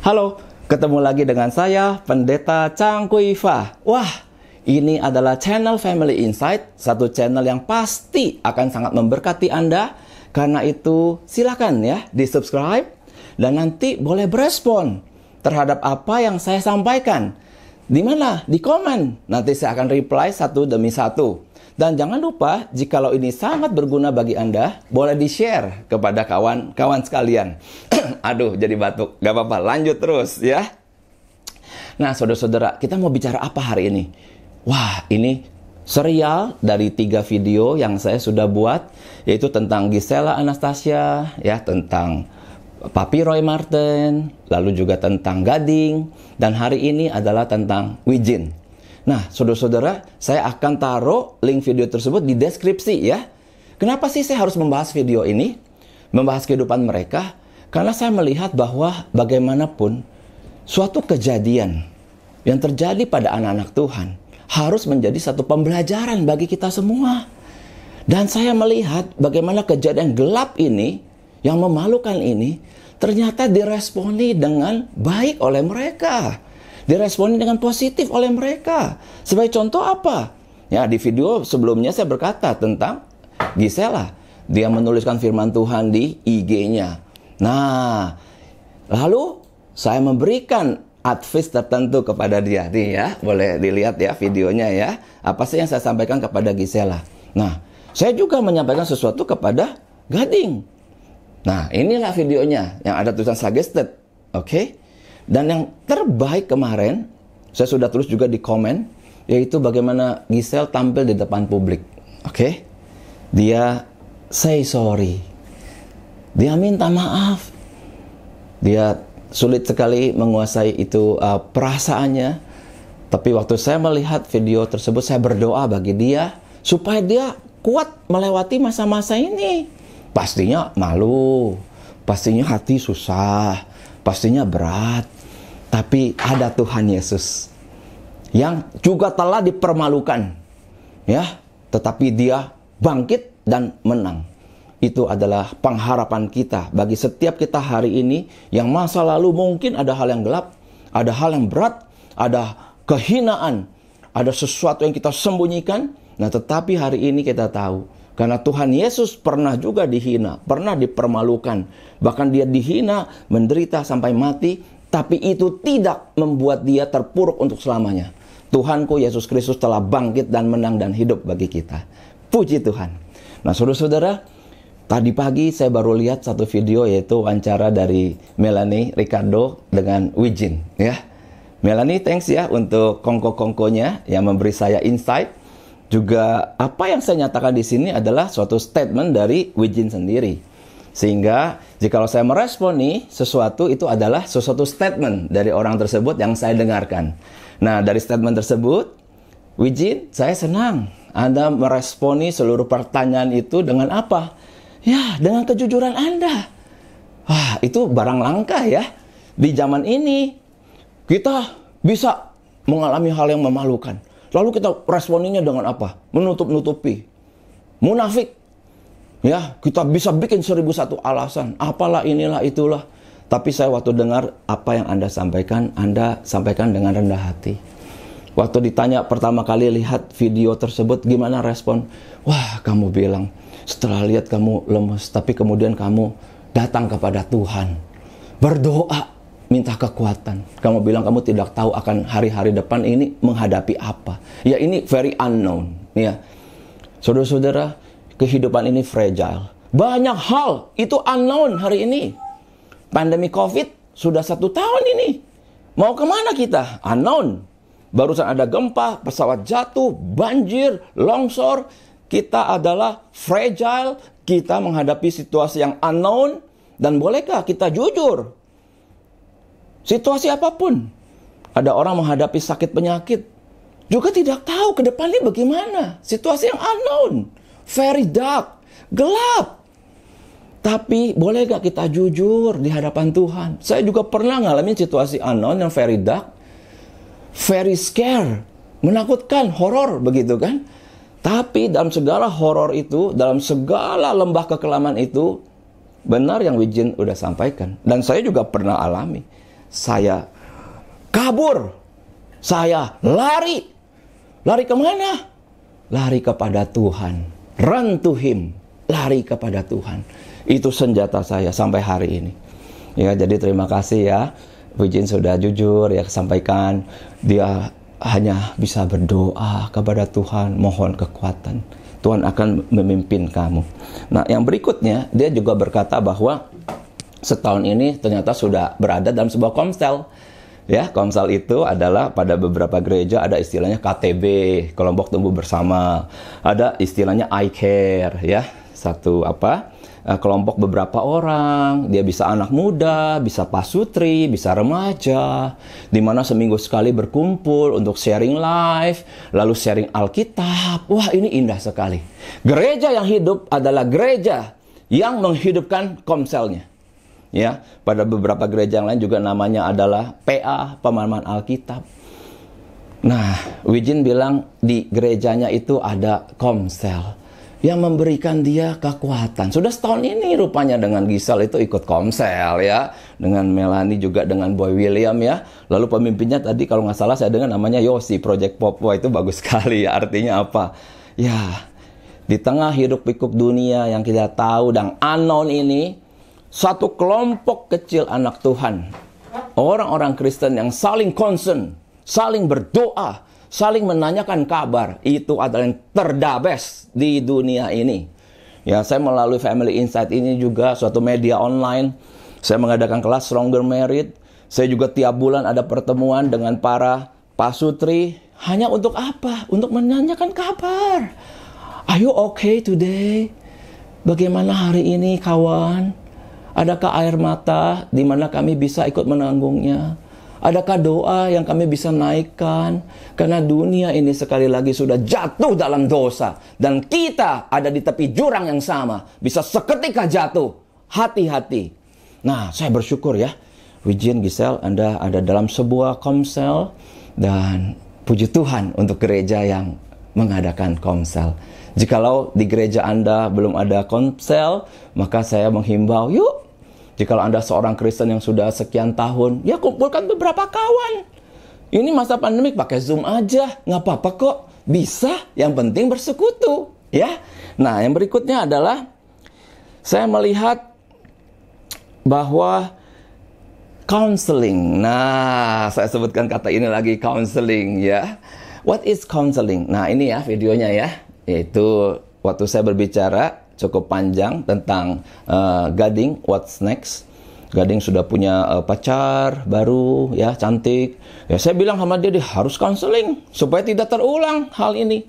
Halo, ketemu lagi dengan saya Pendeta Kui Fa. Wah, ini adalah channel Family Insight, satu channel yang pasti akan sangat memberkati Anda. Karena itu, silakan ya di-subscribe dan nanti boleh berespon terhadap apa yang saya sampaikan. Di mana? Di komen. Nanti saya akan reply satu demi satu. Dan jangan lupa, jikalau ini sangat berguna bagi Anda, boleh di-share kepada kawan-kawan sekalian. Aduh, jadi batuk. Gak apa-apa, lanjut terus ya. Nah, saudara-saudara, kita mau bicara apa hari ini? Wah, ini serial dari tiga video yang saya sudah buat, yaitu tentang Gisela Anastasia, ya, tentang Papi Roy Martin, lalu juga tentang Gading, dan hari ini adalah tentang Wijin. Nah, saudara-saudara, saya akan taruh link video tersebut di deskripsi ya. Kenapa sih saya harus membahas video ini? Membahas kehidupan mereka? Karena saya melihat bahwa bagaimanapun suatu kejadian yang terjadi pada anak-anak Tuhan harus menjadi satu pembelajaran bagi kita semua. Dan saya melihat bagaimana kejadian gelap ini yang memalukan ini ternyata diresponi dengan baik oleh mereka diresponi dengan positif oleh mereka. Sebagai contoh apa? Ya, di video sebelumnya saya berkata tentang Gisela. Dia menuliskan firman Tuhan di IG-nya. Nah, lalu saya memberikan advice tertentu kepada dia. Nih ya, boleh dilihat ya videonya ya. Apa sih yang saya sampaikan kepada Gisela? Nah, saya juga menyampaikan sesuatu kepada Gading. Nah, inilah videonya yang ada tulisan suggested. Oke. Okay? Dan yang terbaik kemarin, saya sudah tulis juga di komen, yaitu bagaimana Giselle tampil di depan publik. Oke? Okay? Dia say sorry. Dia minta maaf. Dia sulit sekali menguasai itu uh, perasaannya. Tapi waktu saya melihat video tersebut, saya berdoa bagi dia supaya dia kuat melewati masa-masa ini. Pastinya malu, pastinya hati susah, pastinya berat. Tapi ada Tuhan Yesus yang juga telah dipermalukan. Ya, tetapi dia bangkit dan menang. Itu adalah pengharapan kita bagi setiap kita hari ini yang masa lalu mungkin ada hal yang gelap, ada hal yang berat, ada kehinaan, ada sesuatu yang kita sembunyikan. Nah, tetapi hari ini kita tahu karena Tuhan Yesus pernah juga dihina, pernah dipermalukan. Bahkan dia dihina, menderita sampai mati, tapi itu tidak membuat dia terpuruk untuk selamanya. Tuhanku Yesus Kristus telah bangkit dan menang dan hidup bagi kita. Puji Tuhan. Nah, saudara-saudara, tadi pagi saya baru lihat satu video yaitu wawancara dari Melanie Ricardo dengan Wijin, ya. Melanie, thanks ya untuk kongko-kongkonya yang memberi saya insight juga apa yang saya nyatakan di sini adalah suatu statement dari Wijin sendiri. Sehingga kalau saya meresponi sesuatu itu adalah sesuatu statement dari orang tersebut yang saya dengarkan. Nah, dari statement tersebut, Wijin, saya senang Anda meresponi seluruh pertanyaan itu dengan apa? Ya, dengan kejujuran Anda. Wah, itu barang langka ya. Di zaman ini, kita bisa mengalami hal yang memalukan Lalu kita responinya dengan apa? Menutup-nutupi. Munafik. Ya, kita bisa bikin seribu satu alasan. Apalah inilah itulah. Tapi saya waktu dengar apa yang Anda sampaikan, Anda sampaikan dengan rendah hati. Waktu ditanya pertama kali lihat video tersebut, gimana respon? Wah, kamu bilang, setelah lihat kamu lemes, tapi kemudian kamu datang kepada Tuhan. Berdoa minta kekuatan. Kamu bilang kamu tidak tahu akan hari-hari depan ini menghadapi apa. Ya ini very unknown. Ya, saudara-saudara, kehidupan ini fragile. Banyak hal itu unknown hari ini. Pandemi COVID sudah satu tahun ini. Mau kemana kita? Unknown. Barusan ada gempa, pesawat jatuh, banjir, longsor. Kita adalah fragile. Kita menghadapi situasi yang unknown. Dan bolehkah kita jujur Situasi apapun. Ada orang menghadapi sakit penyakit. Juga tidak tahu ke depannya bagaimana. Situasi yang unknown. Very dark. Gelap. Tapi boleh gak kita jujur di hadapan Tuhan? Saya juga pernah ngalamin situasi unknown yang very dark, very scare, menakutkan, horror begitu kan? Tapi dalam segala horror itu, dalam segala lembah kekelaman itu, benar yang Wijin udah sampaikan. Dan saya juga pernah alami saya kabur, saya lari. Lari kemana? Lari kepada Tuhan. Run to Him. Lari kepada Tuhan. Itu senjata saya sampai hari ini. Ya, jadi terima kasih ya. Wijin sudah jujur ya sampaikan dia hanya bisa berdoa kepada Tuhan, mohon kekuatan. Tuhan akan memimpin kamu. Nah, yang berikutnya dia juga berkata bahwa setahun ini ternyata sudah berada dalam sebuah komsel. Ya, komsel itu adalah pada beberapa gereja ada istilahnya KTB, kelompok tumbuh bersama. Ada istilahnya I care ya, satu apa? Eh, kelompok beberapa orang, dia bisa anak muda, bisa pasutri, bisa remaja, di mana seminggu sekali berkumpul untuk sharing life, lalu sharing Alkitab. Wah, ini indah sekali. Gereja yang hidup adalah gereja yang menghidupkan komselnya ya. Pada beberapa gereja yang lain juga namanya adalah PA, pemahaman Alkitab. Nah, Wijin bilang di gerejanya itu ada komsel yang memberikan dia kekuatan. Sudah setahun ini rupanya dengan Gisel itu ikut komsel ya, dengan Melani juga dengan Boy William ya. Lalu pemimpinnya tadi kalau nggak salah saya dengar namanya Yosi Project Wah itu bagus sekali. Ya. Artinya apa? Ya, di tengah hidup pikuk dunia yang kita tahu dan unknown ini, satu kelompok kecil anak Tuhan, orang-orang Kristen yang saling concern, saling berdoa, saling menanyakan kabar, itu adalah yang terdabes di dunia ini. Ya, saya melalui Family Insight ini juga suatu media online, saya mengadakan kelas Stronger Merit. Saya juga tiap bulan ada pertemuan dengan para pasutri. Hanya untuk apa? Untuk menanyakan kabar. Are you okay today? Bagaimana hari ini kawan? Adakah air mata di mana kami bisa ikut menanggungnya? Adakah doa yang kami bisa naikkan? Karena dunia ini sekali lagi sudah jatuh dalam dosa. Dan kita ada di tepi jurang yang sama. Bisa seketika jatuh. Hati-hati. Nah, saya bersyukur ya. Wijin, Gisel, Anda ada dalam sebuah komsel. Dan puji Tuhan untuk gereja yang mengadakan komsel. Jikalau di gereja Anda belum ada komsel, maka saya menghimbau, yuk jika Anda seorang Kristen yang sudah sekian tahun, ya kumpulkan beberapa kawan. Ini masa pandemik pakai Zoom aja, nggak apa-apa kok. Bisa, yang penting bersekutu, ya. Nah, yang berikutnya adalah saya melihat bahwa counseling. Nah, saya sebutkan kata ini lagi counseling ya. What is counseling? Nah, ini ya videonya ya. Yaitu waktu saya berbicara cukup panjang tentang uh, Gading What's Next. Gading sudah punya uh, pacar baru ya cantik. Ya saya bilang sama dia dia harus konseling supaya tidak terulang hal ini.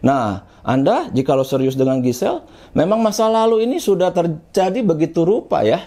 Nah, Anda jika lo serius dengan Gisel, memang masa lalu ini sudah terjadi begitu rupa ya.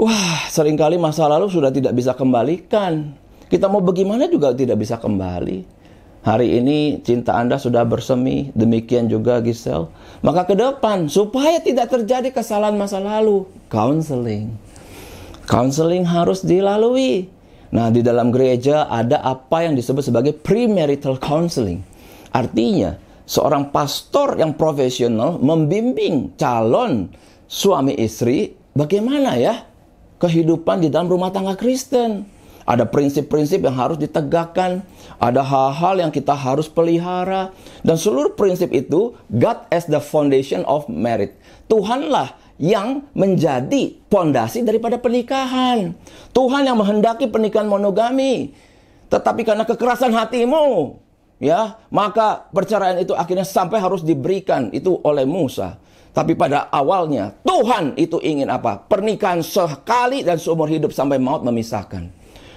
Wah, seringkali masa lalu sudah tidak bisa kembalikan. Kita mau bagaimana juga tidak bisa kembali. Hari ini cinta Anda sudah bersemi, demikian juga Gisel. Maka ke depan, supaya tidak terjadi kesalahan masa lalu, counseling. Counseling harus dilalui. Nah, di dalam gereja ada apa yang disebut sebagai premarital counseling. Artinya, seorang pastor yang profesional membimbing calon suami istri bagaimana ya kehidupan di dalam rumah tangga Kristen. Ada prinsip-prinsip yang harus ditegakkan, ada hal-hal yang kita harus pelihara, dan seluruh prinsip itu God as the foundation of marriage. Tuhanlah yang menjadi pondasi daripada pernikahan. Tuhan yang menghendaki pernikahan monogami. Tetapi karena kekerasan hatimu, ya, maka perceraian itu akhirnya sampai harus diberikan itu oleh Musa. Tapi pada awalnya Tuhan itu ingin apa? Pernikahan sekali dan seumur hidup sampai maut memisahkan.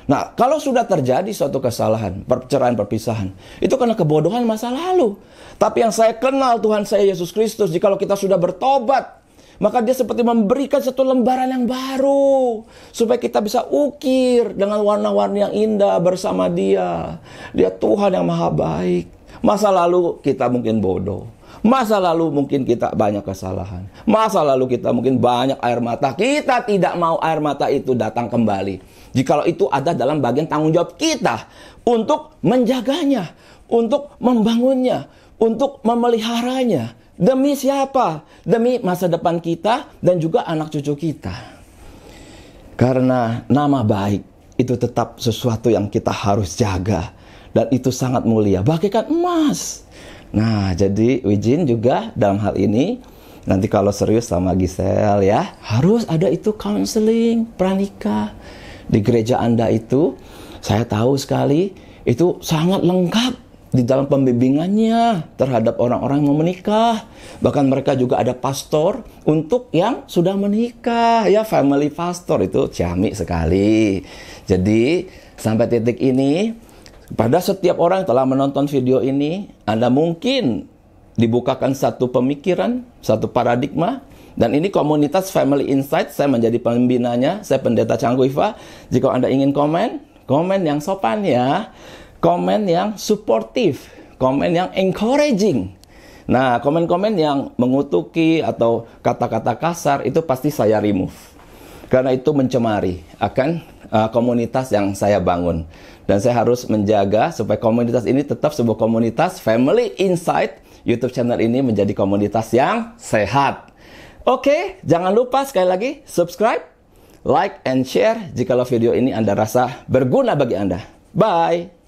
Nah, kalau sudah terjadi suatu kesalahan, perceraian, perpisahan, itu karena kebodohan masa lalu. Tapi yang saya kenal Tuhan saya Yesus Kristus, jikalau kita sudah bertobat, maka dia seperti memberikan satu lembaran yang baru. Supaya kita bisa ukir dengan warna warna yang indah bersama dia. Dia Tuhan yang maha baik. Masa lalu kita mungkin bodoh. Masa lalu mungkin kita banyak kesalahan. Masa lalu kita mungkin banyak air mata. Kita tidak mau air mata itu datang kembali. Jikalau itu ada dalam bagian tanggung jawab kita untuk menjaganya, untuk membangunnya, untuk memeliharanya. Demi siapa? Demi masa depan kita dan juga anak cucu kita. Karena nama baik itu tetap sesuatu yang kita harus jaga. Dan itu sangat mulia. Bagaikan emas Nah, jadi Wijin juga dalam hal ini nanti kalau serius sama Gisel ya, harus ada itu counseling pranikah di gereja Anda itu. Saya tahu sekali itu sangat lengkap di dalam pembimbingannya terhadap orang-orang yang mau menikah. Bahkan mereka juga ada pastor untuk yang sudah menikah ya family pastor itu ciamik sekali. Jadi sampai titik ini pada setiap orang yang telah menonton video ini, Anda mungkin dibukakan satu pemikiran, satu paradigma, dan ini komunitas Family Insight, saya menjadi pembinanya, saya pendeta Canggu Cangguiva. Jika Anda ingin komen, komen yang sopan ya, komen yang suportif, komen yang encouraging. Nah, komen-komen yang mengutuki atau kata-kata kasar itu pasti saya remove. Karena itu mencemari akan uh, komunitas yang saya bangun. Dan saya harus menjaga supaya komunitas ini tetap sebuah komunitas Family inside YouTube channel ini menjadi komunitas yang sehat. Oke, jangan lupa sekali lagi subscribe, like, and share jikalau video ini Anda rasa berguna bagi Anda. Bye!